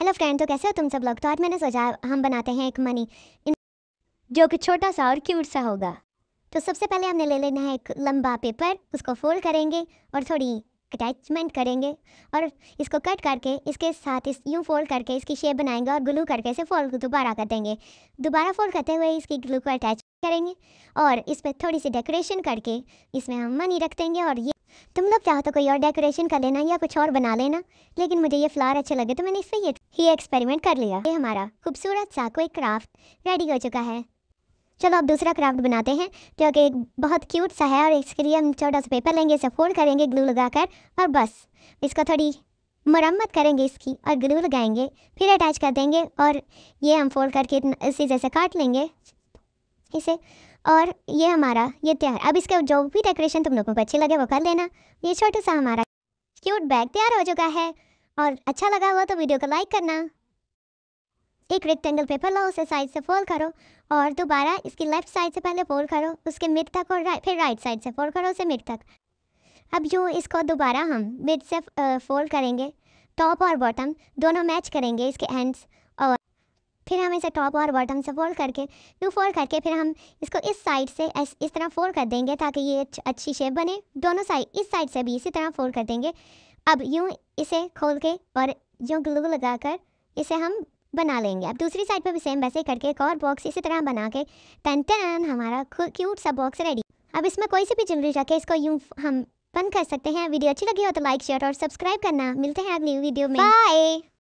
hello friend तो कैसे हो तुम सब लोग तो आज मैंने सोचा हम बनाते हैं एक मनी जो कि छोटा सा और क्यूट सा होगा तो सबसे पहले हमने ले लेना है एक लंबा पेपर उसको फोल्ड करेंगे और थोड़ी अटैचमेंट करेंगे और इसको कट करके इसके साथ इस यूँ फोल्ड करके इसकी शेप बनाएंगे और ग्लू करके इसे फोल्ड दोबारा कर देंगे दोबारा फोल्ड करते हुए इसकी ग्लू को अटैच करेंगे और इस पर थोड़ी सी डेकोरेशन करके इसमें हम मनी रख देंगे और ये तुम लोग चाहो तो कोई और डेकोरेशन कर लेना या कुछ और बना लेना लेकिन मुझे ये फ्लावर अच्छे लगे तो मैंने इससे ये ही एक्सपेरिमेंट कर लिया ये हमारा खूबसूरत सा कोई क्राफ्ट रेडी हो चुका है चलो अब दूसरा क्राफ्ट बनाते हैं जो कि एक बहुत क्यूट सा है और इसके लिए हम छोटा सा पेपर लेंगे इसे फोल्ड करेंगे ग्लू लगाकर और बस इसको थोड़ी मरम्मत करेंगे इसकी और ग्लू लगाएंगे फिर अटैच कर देंगे और ये हम फोल्ड करके इसी जैसे काट लेंगे इसे और ये हमारा ये तैयार अब इसका जो भी डेकोरेशन तुम लोगों को अच्छे लगे वो कर लेना ये छोटा सा हमारा क्यूट बैग तैयार हो चुका है और अच्छा लगा हुआ तो वीडियो को लाइक करना एक रेक्टेंगल पेपर लो उसे साइड से फोल्ड करो और दोबारा इसकी लेफ्ट साइड से पहले फोल्ड करो उसके मिड तक और रा, फिर राइट साइड से फोल्ड करो उसे मिड तक अब जो इसको दोबारा हम मिड से फोल्ड करेंगे टॉप और बॉटम दोनों मैच करेंगे इसके एंड्स फिर हम इसे टॉप और बॉटम से फोल्ड करके टू फोल्ड करके फिर हम इसको इस साइड से इस तरह फोल्ड कर देंगे ताकि ये अच्छी शेप बने दोनों साइड इस साइड से भी इसी तरह फोल्ड कर देंगे अब यूँ इसे खोल के और यूँ ग्लू लगा कर इसे हम बना लेंगे अब दूसरी साइड पर भी सेम वैसे करके एक और बॉक्स इसी तरह बना के टन टन हमारा क्यूट सा बॉक्स रेडी अब इसमें कोई सी भी ज्वेलरी रखे इसको यूँ हम बंद कर सकते हैं वीडियो अच्छी लगी हो तो लाइक शेयर और सब्सक्राइब करना मिलते हैं अगली वीडियो में बाय